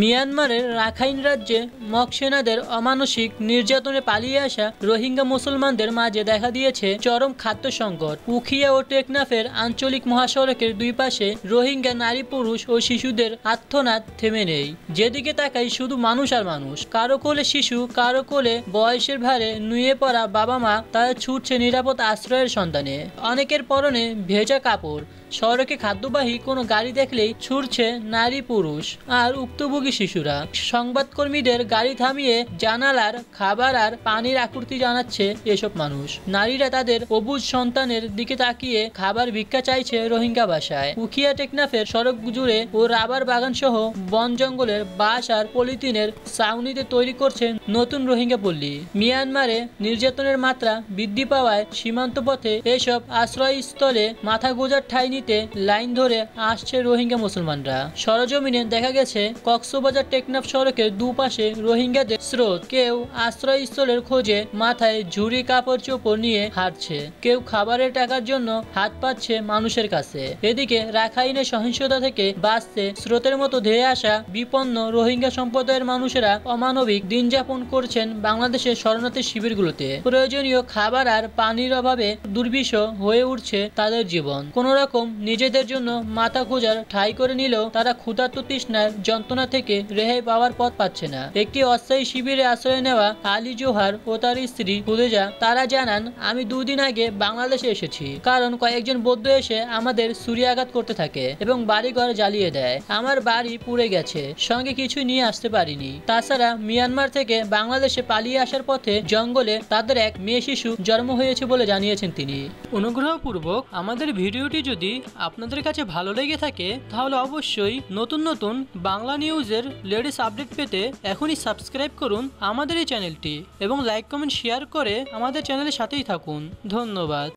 মিয়ানমারের রাখাইন রাজ্যে মকসেনাদের অমানসিক নির্যাতনে পালিয়ে আসা রোহিঙ্গা মুসলমানদের মাঝে দেখা দিয়েছে চরম খাদ্য সংকট উখিয়া ও টেকনাফের আঞ্চলিক মহাসড়কের দুই পাশে রোহিঙ্গা নারী পুরুষ ও শিশুদের আত্মনাদ থেমে নেই যেদিকে তাকাই শুধু মানুষ আর মানুষ কারো কোলে শিশু কারো কোলে বয়সের ভারে নুয়ে পড়া বাবা মা তারা ছুটছে নিরাপদ আশ্রয়ের সন্ধানে অনেকের পরনে ভেজা কাপড় সড়কে খাদ্যবাহী কোনো গাড়ি দেখলেই ছুটছে নারী পুরুষ আর উক্তভোগী ভুক্তভোগী শিশুরা সংবাদকর্মীদের গাড়ি থামিয়ে জানালার খাবার আর পানির আকৃতি জানাচ্ছে এসব মানুষ নারীরা তাদের অবুজ সন্তানের দিকে তাকিয়ে খাবার ভিক্ষা চাইছে রোহিঙ্গা বাসায় উখিয়া টেকনাফের সড়ক জুড়ে ও রাবার বাগান সহ বন জঙ্গলের বাস আর পলিথিনের ছাউনিতে তৈরি করছে নতুন রোহিঙ্গা পল্লী মিয়ানমারে নির্যাতনের মাত্রা বৃদ্ধি পাওয়ায় সীমান্ত পথে এসব আশ্রয়স্থলে মাথা গোজার ঠাই নিতে লাইন ধরে আসছে রোহিঙ্গা মুসলমানরা সরজমিনে দেখা গেছে কক্স কক্সবাজার টেকনাফ সড়কে দুপাশে রোহিঙ্গাদের স্রোত কেউ আশ্রয়স্থলের খোঁজে মাথায় ঝুড়ি কাপড় চোপড় নিয়ে হাঁটছে কেউ খাবারের টাকার জন্য হাত পাচ্ছে মানুষের কাছে এদিকে রাখাইনে সহিংসতা থেকে বাঁচতে স্রোতের মতো ধেয়ে আসা বিপন্ন রোহিঙ্গা সম্প্রদায়ের মানুষেরা অমানবিক দিন যাপন করছেন বাংলাদেশের শরণার্থী শিবিরগুলোতে প্রয়োজনীয় খাবার আর পানির অভাবে দুর্বিষ হয়ে উঠছে তাদের জীবন কোন রকম নিজেদের জন্য মাথা খোঁজার ঠাই করে নিলেও তারা ক্ষুধার্ত তৃষ্ণার যন্ত্রণা থেকে থেকে রেহাই পাওয়ার পথ পাচ্ছে না একটি অস্থায়ী শিবিরে আশ্রয় নেওয়া আলী জোহার ও তার স্ত্রী খুদেজা তারা জানান আমি দুদিন আগে বাংলাদেশে এসেছি কারণ কয়েকজন বৌদ্ধ এসে আমাদের সূর্যাঘাত করতে থাকে এবং বাড়িঘর জ্বালিয়ে দেয় আমার বাড়ি পুড়ে গেছে সঙ্গে কিছু নিয়ে আসতে পারিনি তাছাড়া মিয়ানমার থেকে বাংলাদেশে পালিয়ে আসার পথে জঙ্গলে তাদের এক মেয়ে শিশু জন্ম হয়েছে বলে জানিয়েছেন তিনি অনুগ্রহপূর্বক আমাদের ভিডিওটি যদি আপনাদের কাছে ভালো লেগে থাকে তাহলে অবশ্যই নতুন নতুন বাংলা নিউজ নিউজের লেটেস্ট আপডেট পেতে এখনই সাবস্ক্রাইব করুন আমাদের এই চ্যানেলটি এবং লাইক কমেন্ট শেয়ার করে আমাদের চ্যানেলের সাথেই থাকুন ধন্যবাদ